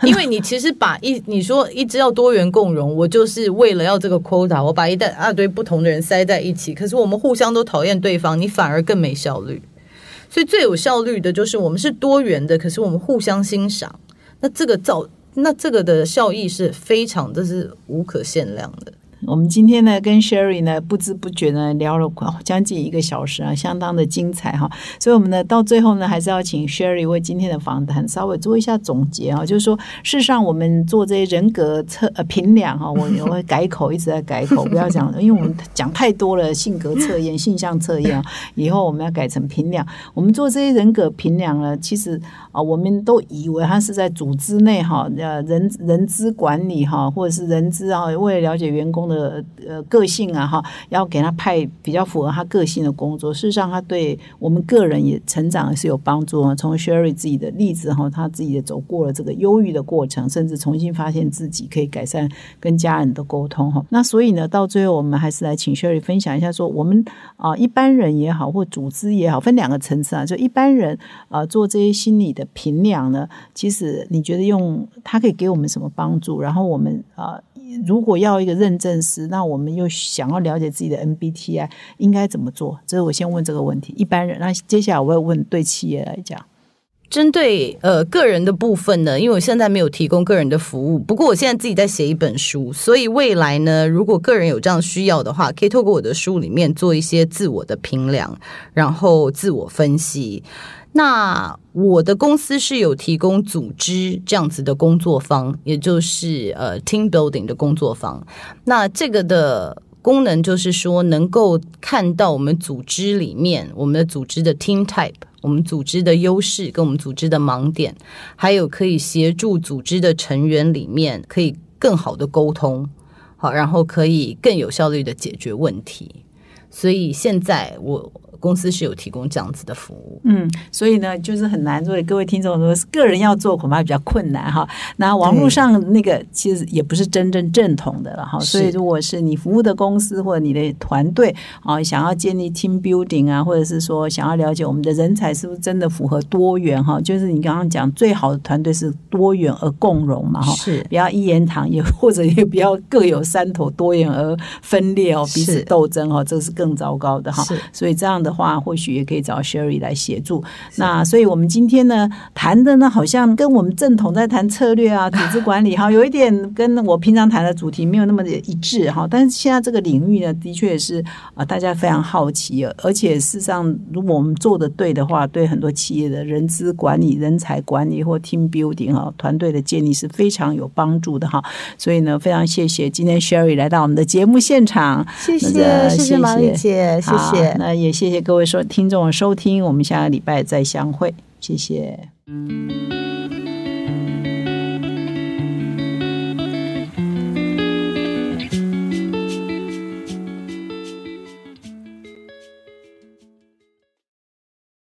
*laughs* 因为你其实把一你说一直要多元共融，我就是为了要这个 quota，我把一大二堆不同的人塞在一起，可是我们互相都讨厌对方，你反而更没效率。所以最有效率的就是我们是多元的，可是我们互相欣赏，那这个造那这个的效益是非常这是无可限量的。我们今天呢，跟 Sherry 呢，不知不觉呢，聊了将近一个小时啊，相当的精彩哈。所以，我们呢，到最后呢，还是要请 Sherry 为今天的访谈稍微做一下总结啊。就是说，事实上，我们做这些人格测呃评量哈，我 *laughs* 我会改口一直在改口，不要讲，因为我们讲太多了性格测验、性向测验啊。以后我们要改成评量。我们做这些人格评量呢，其实啊，我们都以为它是在组织内哈，呃，人人资管理哈，或者是人资啊，为了了解员工。的呃个性啊哈，要给他派比较符合他个性的工作。事实上，他对我们个人也成长是有帮助啊。从 Sherry 自己的例子哈，他自己也走过了这个忧郁的过程，甚至重新发现自己可以改善跟家人的沟通哈。那所以呢，到最后我们还是来请 Sherry 分享一下，说我们啊一般人也好，或组织也好，分两个层次啊，就一般人啊做这些心理的评量呢，其实你觉得用它可以给我们什么帮助？然后我们啊。如果要一个认证师，那我们又想要了解自己的 MBT i 应该怎么做？这是我先问这个问题。一般人，那接下来我要问，对企业来讲。针对呃个人的部分呢，因为我现在没有提供个人的服务，不过我现在自己在写一本书，所以未来呢，如果个人有这样需要的话，可以透过我的书里面做一些自我的评量，然后自我分析。那我的公司是有提供组织这样子的工作坊，也就是呃 team building 的工作坊。那这个的。功能就是说，能够看到我们组织里面，我们的组织的 team type，我们组织的优势跟我们组织的盲点，还有可以协助组织的成员里面可以更好的沟通，好，然后可以更有效率的解决问题。所以现在我。公司是有提供这样子的服务，嗯，所以呢，就是很难。做。各位听众说，个人要做恐怕比较困难哈。那网络上那个其实也不是真正正统的了哈。所以，如果是你服务的公司或者你的团队啊，想要建立 team building 啊，或者是说想要了解我们的人才是不是真的符合多元哈，就是你刚刚讲最好的团队是多元而共荣嘛哈，是不要一言堂，也或者也不要各有山头，多元而分裂哦，彼此斗争哦，这个是更糟糕的哈。是，所以这样。的话，或许也可以找 Sherry 来协助。那所以，我们今天呢谈的呢，好像跟我们正统在谈策略啊、*laughs* 组织管理哈，有一点跟我平常谈的主题没有那么的一致哈。但是现在这个领域呢，的确是啊，大家非常好奇而且事实上，如果我们做的对的话，对很多企业的人资管理、人才管理或 team building 哈，团队的建立是非常有帮助的哈。所以呢，非常谢谢今天 Sherry 来到我们的节目现场，谢谢谢谢丽姐，谢谢，那也谢谢。各位收听众收听，我们下个礼拜再相会，谢谢。